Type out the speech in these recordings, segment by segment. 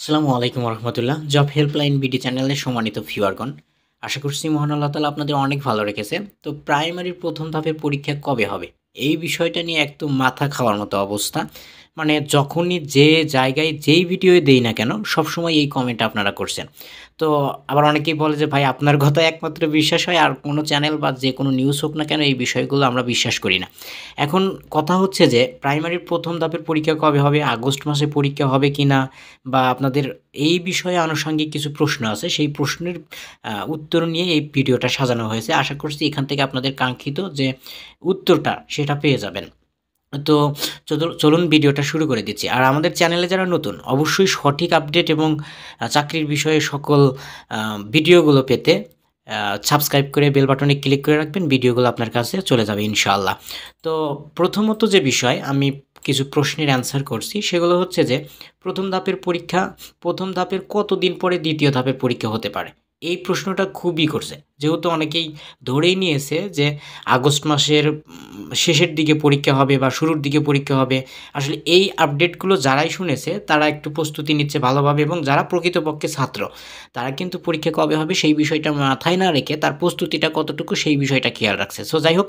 আসসালামু আলাইকুম রহমতুল্লাহ job helpline BD চ্যানেলের সম্মানিত ভিউয়ারগণ আশা করছি মোহন আল্লাহ তালা আপনাদের অনেক ভালো রেখেছে তো প্রাইমারির প্রথম ধাপের পরীক্ষা কবে হবে এই বিষয়টা নিয়ে একদম মাথা খাওয়ার মতো অবস্থা মানে যখনই যে জায়গায় যেই ভিডিও দেই না কেন সবসময় এই কমেন্ট আপনারা করছেন তো আবার অনেকেই বলে যে ভাই আপনার কথা একমাত্র বিশ্বাস হয় আর কোনো চ্যানেল বা যে কোনো নিউজ হোক না কেন এই বিষয়গুলো আমরা বিশ্বাস করি না এখন কথা হচ্ছে যে প্রাইমারির প্রথম ধাপের পরীক্ষা কবে হবে আগস্ট মাসে পরীক্ষা হবে কি না বা আপনাদের এই বিষয়ে আনুষঙ্গিক কিছু প্রশ্ন আছে সেই প্রশ্নের উত্তর নিয়ে এই ভিডিওটা সাজানো হয়েছে আশা করছি এখান থেকে আপনাদের কাঙ্ক্ষিত যে উত্তরটা সেটা পেয়ে যাবেন তো চলুন ভিডিওটা শুরু করে দিচ্ছি আর আমাদের চ্যানেলে যারা নতুন অবশ্যই সঠিক আপডেট এবং চাকরির বিষয়ে সকল ভিডিওগুলো পেতে সাবস্ক্রাইব করে বেল বাটনে ক্লিক করে রাখবেন ভিডিওগুলো আপনার কাছে চলে যাবে ইনশাআল্লাহ তো প্রথমত যে বিষয় আমি কিছু প্রশ্নের অ্যান্সার করছি সেগুলো হচ্ছে যে প্রথম ধাপের পরীক্ষা প্রথম ধাপের কতদিন পরে দ্বিতীয় ধাপের পরীক্ষা হতে পারে এই প্রশ্নটা খুবই করছে যেহেতু অনেকেই ধরেই নিয়েছে যে আগস্ট মাসের শেষের দিকে পরীক্ষা হবে বা শুরুর দিকে পরীক্ষা হবে আসলে এই আপডেটগুলো যারাই শুনেছে তারা একটু প্রস্তুতি নিচ্ছে ভালোভাবে এবং যারা প্রকৃতপক্ষে ছাত্র তারা কিন্তু পরীক্ষা কবে হবে সেই বিষয়টা মাথায় না রেখে তার প্রস্তুতিটা কতটুকু সেই বিষয়টা খেয়াল রাখছে সো যাই হোক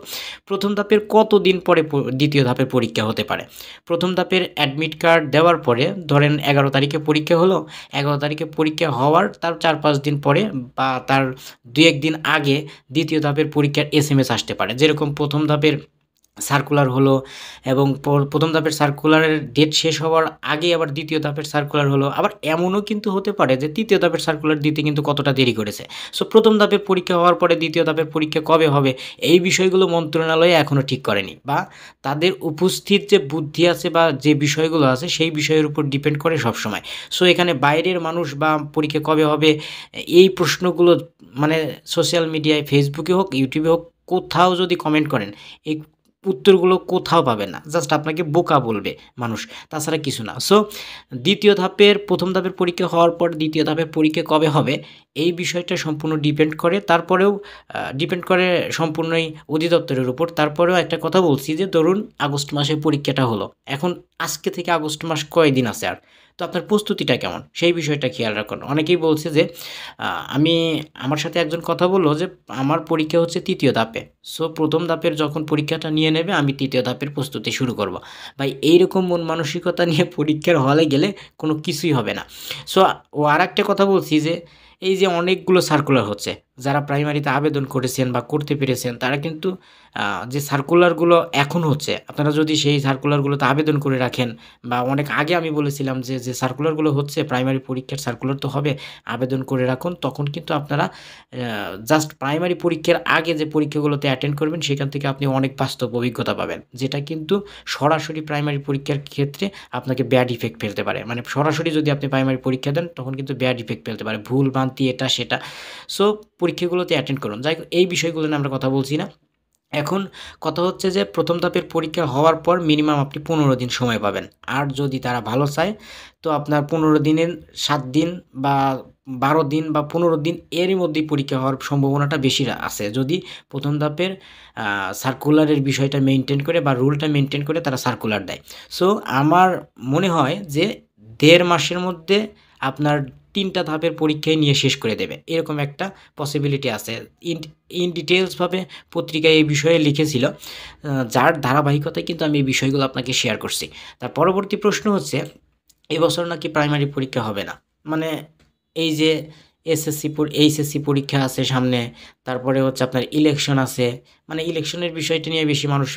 প্রথম ধাপের কত দিন পরে দ্বিতীয় ধাপের পরীক্ষা হতে পারে প্রথম ধাপের অ্যাডমিট কার্ড দেওয়ার পরে ধরেন এগারো তারিখে পরীক্ষা হলো এগারো তারিখে পরীক্ষা হওয়ার তার চার পাঁচ দিন পরে বা তার দু একদিন আগে দ্বিতীয় ধাপের পরীক্ষার এস আসতে পারে যেরকম প্রথম ধাপের সার্কুলার হলো এবং প্রথম ধাপের সার্কুলারের ডেট শেষ হওয়ার আগে আবার দ্বিতীয় ধাপের সার্কুলার হলো আবার এমনও কিন্তু হতে পারে যে তৃতীয় ধাপের সার্কুলার দিতে কিন্তু কতটা দেরি করেছে সো প্রথম ধাপের পরীক্ষা হওয়ার পরে দ্বিতীয় ধাপের পরীক্ষা কবে হবে এই বিষয়গুলো মন্ত্রণালয়ে এখনও ঠিক করেনি বা তাদের উপস্থিত যে বুদ্ধি আছে বা যে বিষয়গুলো আছে সেই বিষয়ের উপর ডিপেন্ড করে সবসময় সো এখানে বাইরের মানুষ বা পরীক্ষা কবে হবে এই প্রশ্নগুলো মানে সোশ্যাল মিডিয়ায় ফেসবুকে হোক ইউটিউবে হোক কোথাও যদি কমেন্ট করেন এই উত্তরগুলো কোথাও পাবে না জাস্ট আপনাকে বোকা বলবে মানুষ তাছাড়া কিছু না সো দ্বিতীয় ধাপের প্রথম ধাপের পরীক্ষা হওয়ার পর দ্বিতীয় ধাপের পরীক্ষা কবে হবে এই বিষয়টা সম্পূর্ণ ডিপেন্ড করে তারপরেও ডিপেন্ড করে সম্পূর্ণই অধিদপ্তরের উপর তারপরেও একটা কথা বলছি যে ধরুন আগস্ট মাসে পরীক্ষাটা হলো এখন আজকে থেকে আগস্ট মাস কয়দিন আছে আর তো আপনার প্রস্তুতিটা কেমন সেই বিষয়টা খেয়াল রাখুন অনেকেই বলছে যে আমি আমার সাথে একজন কথা বললো যে আমার পরীক্ষা হচ্ছে তৃতীয় ধাপে সো প্রথম ধাপের যখন পরীক্ষাটা নিয়ে নেবে আমি তৃতীয় ধাপের প্রস্তুতি শুরু করব ভাই এইরকম মন মানসিকতা নিয়ে পরীক্ষার হলে গেলে কোনো কিছুই হবে না সো ও আর একটা কথা বলছি যে এই যে অনেকগুলো সার্কুলার হচ্ছে যারা প্রাইমারিতে আবেদন করেছেন বা করতে পেরেছেন তারা কিন্তু যে সার্কুলারগুলো এখন হচ্ছে আপনারা যদি সেই সার্কুলারগুলোতে আবেদন করে রাখেন বা অনেক আগে আমি বলেছিলাম যে যে সার্কুলারগুলো হচ্ছে প্রাইমারি পরীক্ষার সার্কুলার তো হবে আবেদন করে রাখুন তখন কিন্তু আপনারা জাস্ট প্রাইমারি পরীক্ষার আগে যে পরীক্ষাগুলোতে অ্যাটেন্ড করবেন সেখান থেকে আপনি অনেক বাস্তব অভিজ্ঞতা পাবেন যেটা কিন্তু সরাসরি প্রাইমারি পরীক্ষার ক্ষেত্রে আপনাকে ব্যাড ইফেক্ট ফেলতে পারে মানে সরাসরি যদি আপনি প্রাইমারি পরীক্ষা দেন তখন কিন্তু ব্যাড ইফেক্ট ফেলতে পারে ভুল বান্তি এটা সেটা সো পরীক্ষাগুলোতে অ্যাটেন্ড করুন যাই এই বিষয়গুলো নিয়ে আমরা কথা বলছি না এখন কথা হচ্ছে যে প্রথম ধাপের পরীক্ষা হওয়ার পর মিনিমাম আপনি পনেরো দিন সময় পাবেন আর যদি তারা ভালো চায় তো আপনার পনেরো দিনের সাত দিন বা বারো দিন বা পনেরো দিন এরই মধ্যেই পরীক্ষা হওয়ার সম্ভাবনাটা বেশি আছে যদি প্রথম ধাপের সার্কুলারের বিষয়টা মেনটেন করে বা রুলটা মেনটেন করে তারা সার্কুলার দেয় সো আমার মনে হয় যে দেড় মাসের মধ্যে আপনার তিনটা ধাপের পরীক্ষায় নিয়ে শেষ করে দেবে এরকম একটা পসিবিলিটি আছে ইন ইন ডিটেলসভাবে পত্রিকায় এই বিষয়ে লিখেছিল যার ধারাবাহিকতায় কিন্তু আমি এই বিষয়গুলো আপনাকে শেয়ার করছি তার পরবর্তী প্রশ্ন হচ্ছে এবছর নাকি প্রাইমারি পরীক্ষা হবে না মানে এই যে এসএসসি এইচএসসি পরীক্ষা আছে সামনে তারপরে হচ্ছে আপনার ইলেকশন আছে মানে ইলেকশনের বিষয়টা নিয়ে বেশি মানুষ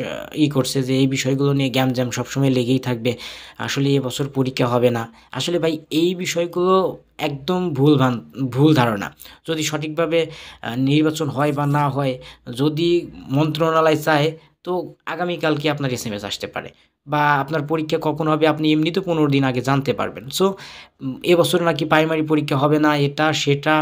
ই করছে যে এই বিষয়গুলো নিয়ে গ্যাম জ্যাম সবসময় লেগেই থাকবে আসলে এবছর পরীক্ষা হবে না আসলে ভাই এই বিষয়গুলো একদম ভুল ভুল ধারণা যদি সঠিকভাবে নির্বাচন হয় বা না হয় যদি মন্ত্রণালয় চায় তো আগামীকাল কি আপনার এস এম এস আসতে পারে বা আপনার পরীক্ষা কখন হবে আপনি এমনিতে পনেরো দিন আগে জানতে পারবেন সো এবছর নাকি প্রাইমারি পরীক্ষা হবে না এটা সেটা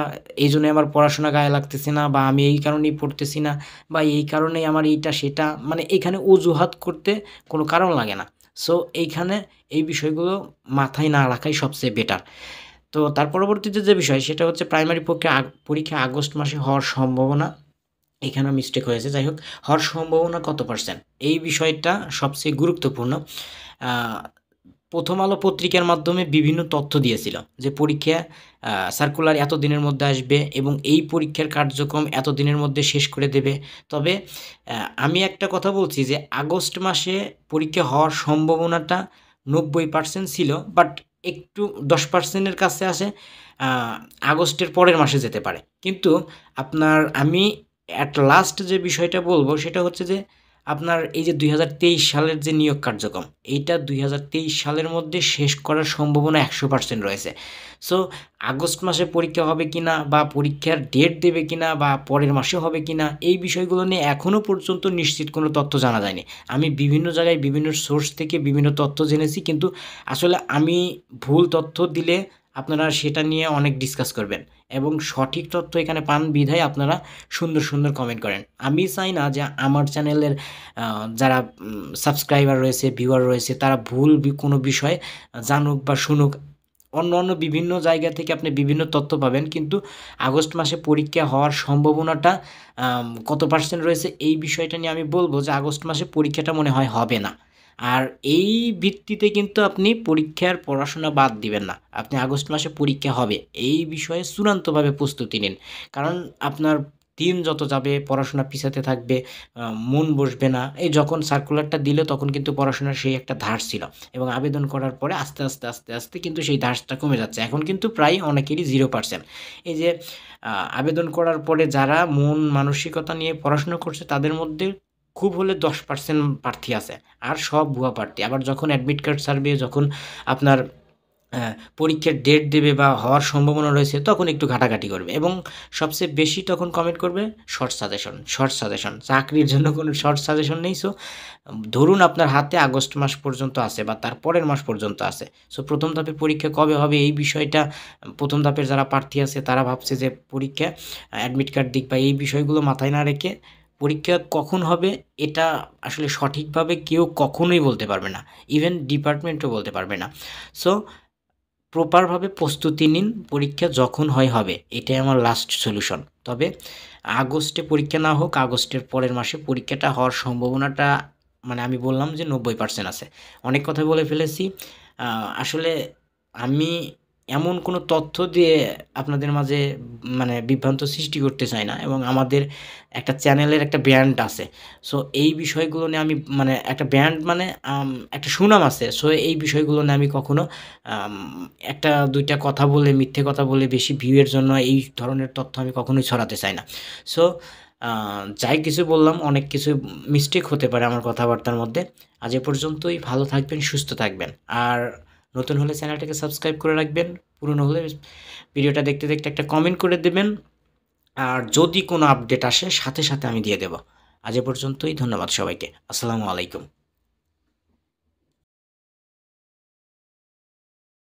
এই জন্যে আমার পড়াশোনা গায়ে লাগতেছে না বা আমি এই কারণেই পড়তেছি না বা এই কারণেই আমার এইটা সেটা মানে এখানে অজুহাত করতে কোনো কারণ লাগে না সো এইখানে এই বিষয়গুলো মাথায় না রাখাই সবচেয়ে বেটার তো তার পরবর্তীতে যে বিষয় সেটা হচ্ছে প্রাইমারি পরীক্ষা পরীক্ষা আগস্ট মাসে হওয়ার সম্ভাবনা এখানে মিস্টেক হয়েছে যাই হোক হওয়ার সম্ভাবনা কত পার্সেন্ট এই বিষয়টা সবচেয়ে গুরুত্বপূর্ণ প্রথম আলো পত্রিকার মাধ্যমে বিভিন্ন তথ্য দিয়েছিল যে পরীক্ষা সার্কুলার এত দিনের মধ্যে আসবে এবং এই পরীক্ষার কার্যক্রম এত দিনের মধ্যে শেষ করে দেবে তবে আমি একটা কথা বলছি যে আগস্ট মাসে পরীক্ষা হওয়ার সম্ভাবনাটা নব্বই পার্সেন্ট ছিল বাট একটু দশ পার্সেন্টের কাছে আসে আগস্টের পরের মাসে যেতে পারে কিন্তু আপনার আমি অ্যাট লাস্ট যে বিষয়টা বলবো সেটা হচ্ছে যে আপনার এই যে দুই সালের যে নিয়োগ কার্যক্রম এইটা দুই সালের মধ্যে শেষ করার সম্ভাবনা একশো পার্সেন্ট রয়েছে সো আগস্ট মাসে পরীক্ষা হবে কি না বা পরীক্ষার ডেট দেবে কি না বা পরের মাসে হবে কি না এই বিষয়গুলো নিয়ে এখনও পর্যন্ত নিশ্চিত কোনো তথ্য জানা যায়নি আমি বিভিন্ন জায়গায় বিভিন্ন সোর্স থেকে বিভিন্ন তথ্য জেনেছি কিন্তু আসলে আমি ভুল তথ্য দিলে আপনারা সেটা নিয়ে অনেক ডিসকাস করবেন এবং সঠিক তথ্য এখানে পান বিধায় আপনারা সুন্দর সুন্দর কমেন্ট করেন আমি চাই না যে আমার চ্যানেলের যারা সাবস্ক্রাইবার রয়েছে ভিউয়ার রয়েছে তারা ভুল কোনো বিষয় জানুক বা শুনুক অন্য অন্য বিভিন্ন জায়গা থেকে আপনি বিভিন্ন তথ্য পাবেন কিন্তু আগস্ট মাসে পরীক্ষা হওয়ার সম্ভাবনাটা কত পার্সেন্ট রয়েছে এই বিষয়টা নিয়ে আমি বলবো যে আগস্ট মাসে পরীক্ষাটা মনে হয় হবে না আর এই ভিত্তিতে কিন্তু আপনি পরীক্ষার পড়াশোনা বাদ দিবেন না আপনি আগস্ট মাসে পরীক্ষা হবে এই বিষয়ে চূড়ান্তভাবে প্রস্তুতি নিন কারণ আপনার দিন যত যাবে পড়াশোনা পিছাতে থাকবে মন বসবে না এই যখন সার্কুলারটা দিলে তখন কিন্তু পড়াশোনার সেই একটা ধার ছিল এবং আবেদন করার পরে আস্তে আস্তে আস্তে আস্তে কিন্তু সেই ধারটা কমে যাচ্ছে এখন কিন্তু প্রায় অনেকেরই জিরো পার্সেন্ট এই যে আবেদন করার পরে যারা মন মানসিকতা নিয়ে পড়াশোনা করছে তাদের মধ্যে খুব হলে দশ পার্সেন্ট প্রার্থী আছে আর সব ভুয়া প্রার্থী আবার যখন অ্যাডমিট কার্ড সার্ভে যখন আপনার পরীক্ষার ডেট দেবে বা হওয়ার সম্ভাবনা রয়েছে তখন একটু ঘাটাঘাটি করবে এবং সবচেয়ে বেশি তখন কমেন্ট করবে শর্ট সাজেশন শর্ট সাজেশন চাকরির জন্য কোনো শর্ট সাজেশন নেই সো ধরুন আপনার হাতে আগস্ট মাস পর্যন্ত আছে বা তার পরের মাস পর্যন্ত আছে সো প্রথম ধাপের পরীক্ষা কবে হবে এই বিষয়টা প্রথম ধাপের যারা প্রার্থী আছে তারা ভাবছে যে পরীক্ষা অ্যাডমিট কার্ড দিক বা এই বিষয়গুলো মাথায় না রেখে পরীক্ষা কখন হবে এটা আসলে সঠিকভাবে কেউ কখনোই বলতে পারবে না ইভেন ডিপার্টমেন্টও বলতে পারবে না সো প্রপারভাবে প্রস্তুতি নিন পরীক্ষা যখন হয় হবে এটাই আমার লাস্ট সলিউশন তবে আগস্টে পরীক্ষা না হোক আগস্টের পরের মাসে পরীক্ষাটা হওয়ার সম্ভাবনাটা মানে আমি বললাম যে নব্বই পার্সেন্ট আছে অনেক কথা বলে ফেলেছি আসলে আমি এমন কোনো তথ্য দিয়ে আপনাদের মাঝে মানে বিভ্রান্ত সৃষ্টি করতে চাই না এবং আমাদের একটা চ্যানেলের একটা ব্র্যান্ড আছে সো এই বিষয়গুলো নিয়ে আমি মানে একটা ব্র্যান্ড মানে একটা সুনাম আছে সো এই বিষয়গুলো নিয়ে আমি কখনো একটা দুইটা কথা বলে মিথ্যে কথা বলে বেশি ভিউয়ের জন্য এই ধরনের তথ্য আমি কখনোই ছড়াতে চাই না সো যাই কিছু বললাম অনেক কিছু মিস্টেক হতে পারে আমার কথাবার্তার মধ্যে আজ এ পর্যন্তই ভালো থাকবেন সুস্থ থাকবেন আর নতুন হলে চ্যানেলটাকে সাবস্ক্রাইব করে রাখবেন পুরনো হলে ভিডিওটা দেখতে দেখতে একটা কমেন্ট করে দেবেন আর যদি কোনো আপডেট আসে সাথে সাথে আমি দিয়ে দেব আজ এ পর্যন্তই ধন্যবাদ সবাইকে আসসালামু আলাইকুম